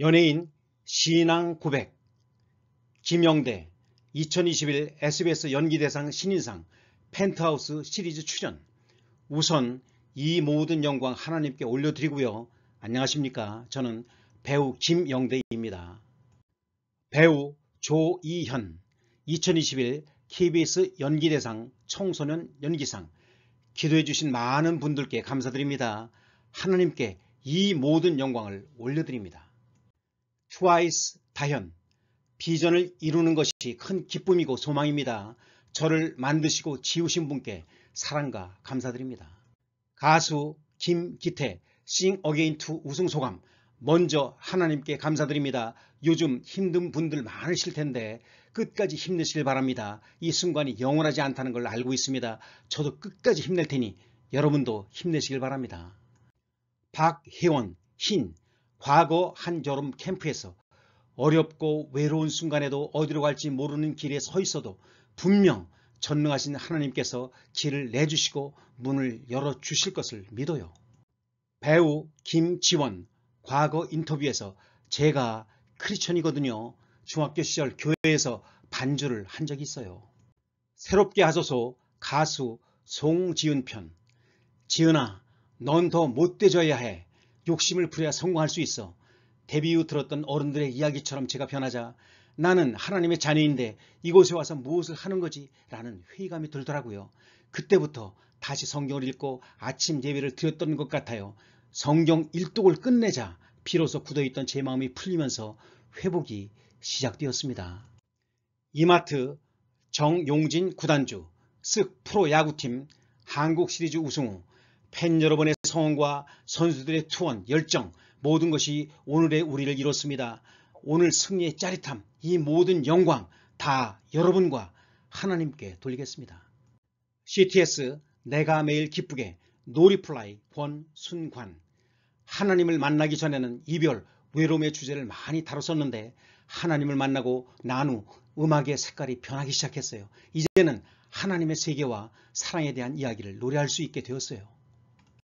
연예인 신앙 고백 김영대 2021 SBS 연기대상 신인상 펜트하우스 시리즈 출연 우선 이 모든 영광 하나님께 올려드리고요. 안녕하십니까. 저는 배우 김영대입니다. 배우 조이현 2021 KBS 연기대상 청소년 연기상 기도해주신 많은 분들께 감사드립니다. 하나님께 이 모든 영광을 올려드립니다. 트와이스 다현 비전을 이루는 것이 큰 기쁨이고 소망입니다. 저를 만드시고 지우신 분께 사랑과 감사드립니다. 가수 김기태 싱 어게인 투 우승 소감 먼저 하나님께 감사드립니다. 요즘 힘든 분들 많으실 텐데 끝까지 힘내시길 바랍니다. 이 순간이 영원하지 않다는 걸 알고 있습니다. 저도 끝까지 힘낼 테니 여러분도 힘내시길 바랍니다. 박혜원, 흰, 과거 한여름 캠프에서 어렵고 외로운 순간에도 어디로 갈지 모르는 길에 서 있어도 분명 전능하신 하나님께서 길을 내주시고 문을 열어주실 것을 믿어요. 배우 김지원 과거 인터뷰에서 제가 크리천이거든요. 중학교 시절 교회에서 반주를 한 적이 있어요. 새롭게 하소서 가수 송지은 편 지은아 넌 더 못되져야 해 욕심을 부려야 성공할 수 있어. 데뷔 후 들었던 어른들의 이야기처럼 제가 변하자 나는 하나님의 자녀인데 이곳에 와서 무엇을 하는 거지? 라는 회의감이 들더라고요. 그때부터 다시 성경을 읽고 아침 예배를 드렸던 것 같아요. 성경 1독을 끝내자 비로소 굳어있던 제 마음이 풀리면서 회복이 시작되었습니다. 이마트 정용진 구단주 쓱 프로야구팀 한국시리즈 우승 후팬 여러분의 성원과 선수들의 투원, 열정 모든 것이 오늘의 우리를 이뤘습니다. 오늘 승리의 짜릿함, 이 모든 영광 다 여러분과 하나님께 돌리겠습니다. CTS 내가 매일 기쁘게 노리플라이 권순관 하나님을 만나기 전에는 이별, 외로움의 주제를 많이 다뤘었는데 하나님을 만나고 난후 음악의 색깔이 변하기 시작했어요. 이제는 하나님의 세계와 사랑에 대한 이야기를 노래할 수 있게 되었어요.